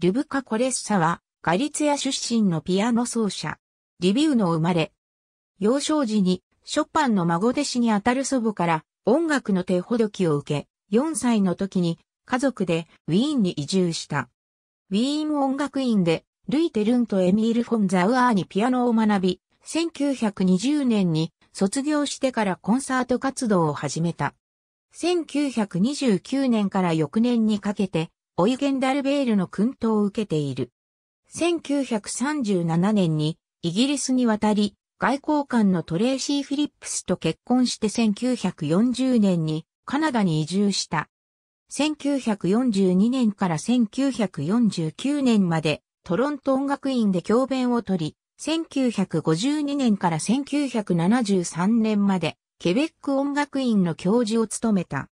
ルブカ・コレッサは、ガリツヤ出身のピアノ奏者。リビウの生まれ。幼少時に、ショパンの孫弟子にあたる祖母から音楽の手ほどきを受け、4歳の時に家族でウィーンに移住した。ウィーン音楽院で、ルイ・テルンとエミール・フォン・ザウアーにピアノを学び、1920年に卒業してからコンサート活動を始めた。1929年から翌年にかけて、オイゲンダルベールの訓導を受けている。1937年にイギリスに渡り、外交官のトレーシー・フィリップスと結婚して1940年にカナダに移住した。1942年から1949年までトロント音楽院で教鞭を取り、1952年から1973年までケベック音楽院の教授を務めた。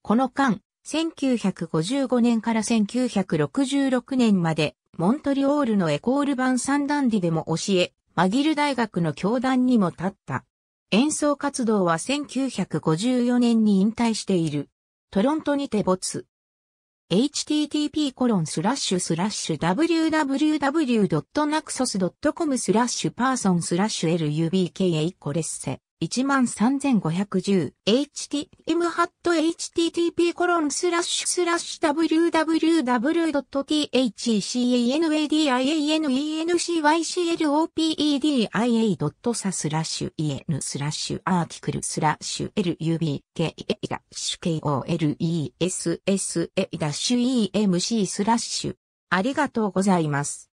この間、1955年から1966年まで、モントリオールのエコール・版三サンダンディでも教え、マギル大学の教団にも立った。演奏活動は1954年に引退している。トロントにて没。http://www.naxos.com スラッシュパーソンスラッシュ lubka コレッセ 13510htm.http コロンスラッシュスラッシュ www.thecnadianencyclopedia.sa スラッシュ en スラッシュアーティクルスラッシュ lubke koless a emc スラッシュありがとうございます。